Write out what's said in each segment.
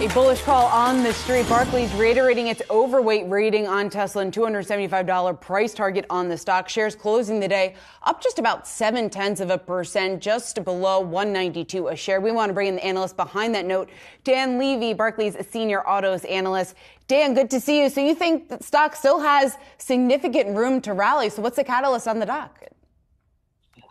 A bullish call on the street. Barclays reiterating its overweight rating on Tesla and $275 price target on the stock. Shares closing the day up just about seven tenths of a percent, just below 192 a share. We want to bring in the analyst behind that note, Dan Levy, Barclays senior autos analyst. Dan, good to see you. So you think the stock still has significant room to rally. So what's the catalyst on the dock?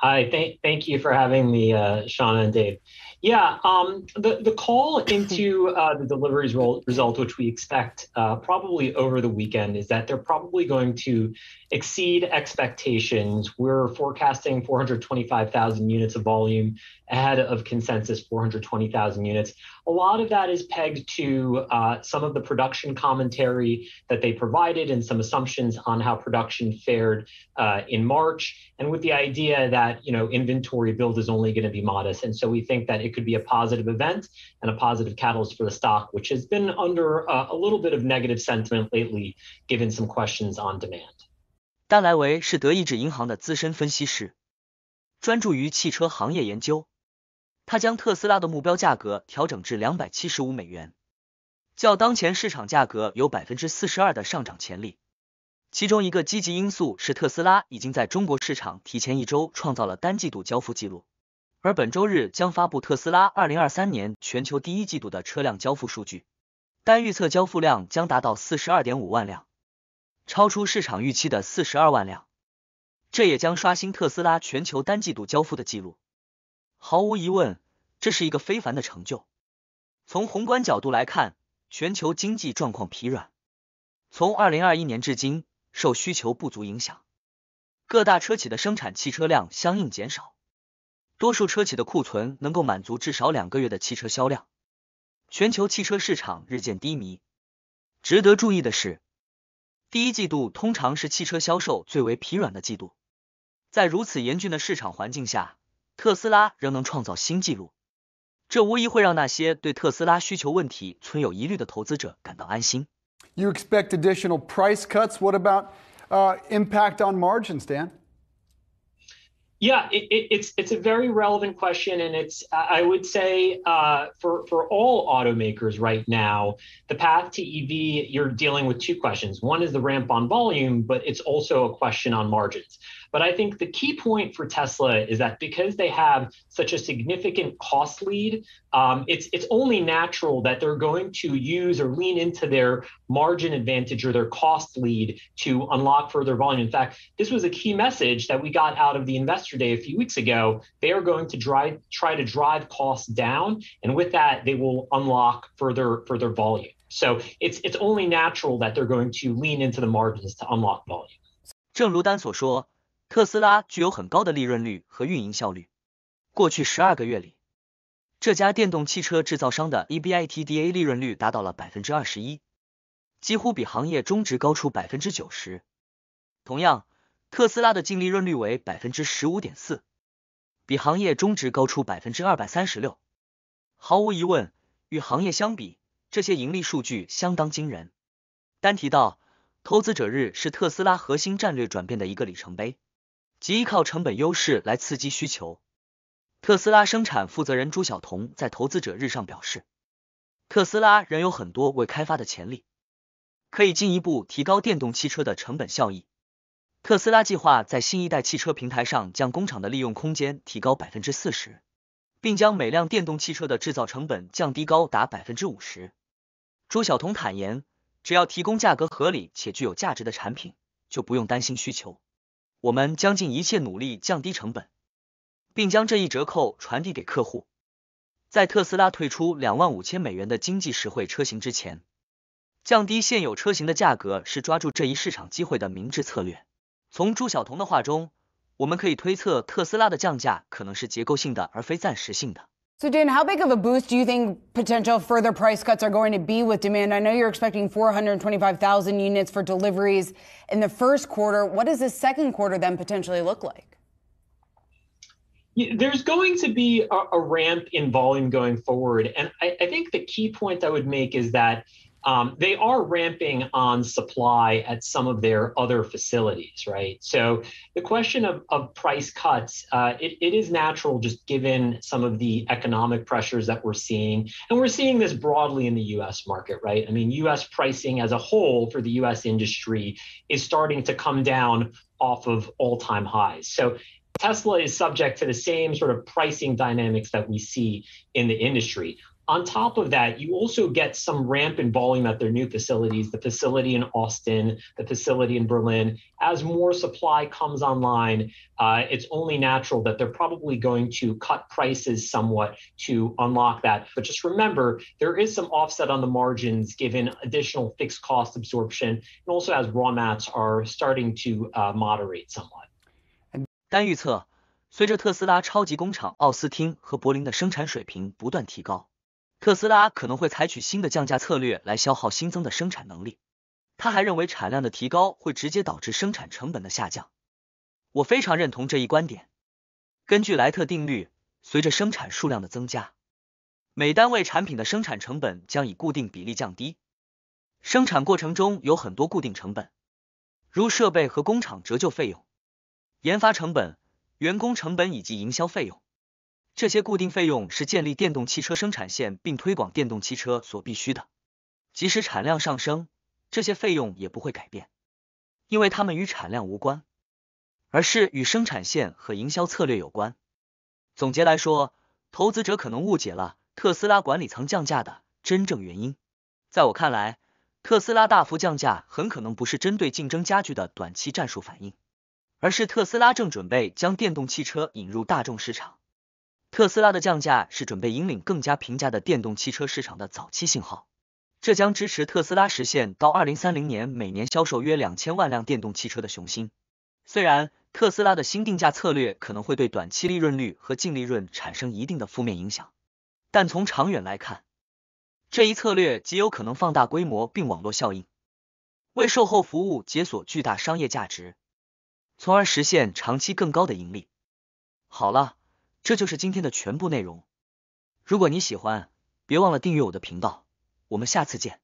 Hi, thank, thank you for having me, uh, and Dave. Yeah, um, the, the call into uh, the deliveries role, result, which we expect uh, probably over the weekend, is that they're probably going to exceed expectations. We're forecasting 425,000 units of volume ahead of consensus 420,000 units. A lot of that is pegged to uh, some of the production commentary that they provided and some assumptions on how production fared uh, in March, and with the idea that that you know inventory build is only going to be modest, and so we think that it could be a positive event and a positive catalyst for the stock, which has been under uh, a little bit of negative sentiment lately, given some questions on demand. 丹莱维是德意志银行的资深分析师，专注于汽车行业研究。他将特斯拉的目标价格调整至两百七十五美元，较当前市场价格有百分之四十二的上涨潜力。其中一个积极因素是特斯拉已经在中国市场提前一周创造了单季度交付记录，而本周日将发布特斯拉二零二三年全球第一季度的车辆交付数据，单预测交付量将达到四十二点五万辆，超出市场预期的四十二万辆，这也将刷新特斯拉全球单季度交付的记录。毫无疑问，这是一个非凡的成就。从宏观角度来看，全球经济状况疲软，从二零二一年至今。受需求不足影响，各大车企的生产汽车量相应减少，多数车企的库存能够满足至少两个月的汽车销量。全球汽车市场日渐低迷。值得注意的是，第一季度通常是汽车销售最为疲软的季度。在如此严峻的市场环境下，特斯拉仍能创造新纪录，这无疑会让那些对特斯拉需求问题存有疑虑的投资者感到安心。You expect additional price cuts. What about uh, impact on margins, Dan? Yeah, it, it, it's it's a very relevant question, and it's I would say uh, for for all automakers right now, the path to EV you're dealing with two questions. One is the ramp on volume, but it's also a question on margins. But I think the key point for Tesla is that because they have such a significant cost lead, um, it's it's only natural that they're going to use or lean into their margin advantage or their cost lead to unlock further volume. In fact, this was a key message that we got out of the investor day a few weeks ago. They are going to drive, try to drive costs down, and with that, they will unlock further further volume. So it's it's only natural that they're going to lean into the margins to unlock volume. 正如丹所说，特斯拉具有很高的利润率和运营效率。过去十二个月里，这家电动汽车制造商的 EBITDA 利润率达到了百分之二十一，几乎比行业中值高出百分之九十。同样，特斯拉的净利润率为百分之十五点四，比行业中值高出百分之二百三十六。毫无疑问，与行业相比，这些盈利数据相当惊人。单提到投资者日是特斯拉核心战略转变的一个里程碑。即依靠成本优势来刺激需求。特斯拉生产负责人朱晓彤在投资者日上表示，特斯拉仍有很多未开发的潜力，可以进一步提高电动汽车的成本效益。特斯拉计划在新一代汽车平台上将工厂的利用空间提高百分之四十，并将每辆电动汽车的制造成本降低高达百分之五十。朱晓彤坦言，只要提供价格合理且具有价值的产品，就不用担心需求。我们将尽一切努力降低成本，并将这一折扣传递给客户。在特斯拉推出两万五千美元的经济实惠车型之前，降低现有车型的价格是抓住这一市场机会的明智策略。从朱晓彤的话中，我们可以推测特斯拉的降价可能是结构性的，而非暂时性的。So, Dan, how big of a boost do you think potential further price cuts are going to be with demand? I know you're expecting 425,000 units for deliveries in the first quarter. What does the second quarter then potentially look like? there's going to be a, a, ramp in volume going forward. And I, I think the key point I would make is that um, they are ramping on supply at some of their other facilities, right? So the question of, of price cuts, uh, it, it is natural just given some of the economic pressures that we're seeing. And we're seeing this broadly in the US market, right? I mean, US pricing as a whole for the US industry is starting to come down off of all time highs. So Tesla is subject to the same sort of pricing dynamics that we see in the industry on top of that, you also get some ramp in volume at their new facilities, the facility in Austin, the facility in Berlin. As more supply comes online, uh, it's only natural that they're probably going to cut prices somewhat to unlock that. But just remember, there is some offset on the margins given additional fixed cost absorption, and also as raw mats are starting to uh, moderate somewhat. 单预测，随着特斯拉超级工厂奥斯汀和柏林的生产水平不断提高。特斯拉可能会采取新的降价策略来消耗新增的生产能力。他还认为产量的提高会直接导致生产成本的下降。我非常认同这一观点。根据莱特定律，随着生产数量的增加，每单位产品的生产成本将以固定比例降低。生产过程中有很多固定成本，如设备和工厂折旧费用、研发成本、员工成本以及营销费用。这些固定费用是建立电动汽车生产线并推广电动汽车所必须的，即使产量上升，这些费用也不会改变，因为它们与产量无关，而是与生产线和营销策略有关。总结来说，投资者可能误解了特斯拉管理层降价的真正原因。在我看来，特斯拉大幅降价很可能不是针对竞争加剧的短期战术反应，而是特斯拉正准备将电动汽车引入大众市场。特斯拉的降价是准备引领更加平价的电动汽车市场的早期信号，这将支持特斯拉实现到2030年每年销售约两千万辆电动汽车的雄心。虽然特斯拉的新定价策略可能会对短期利润率和净利润产生一定的负面影响，但从长远来看，这一策略极有可能放大规模并网络效应，为售后服务解锁巨大商业价值，从而实现长期更高的盈利。好了。这就是今天的全部内容。如果你喜欢，别忘了订阅我的频道。我们下次见。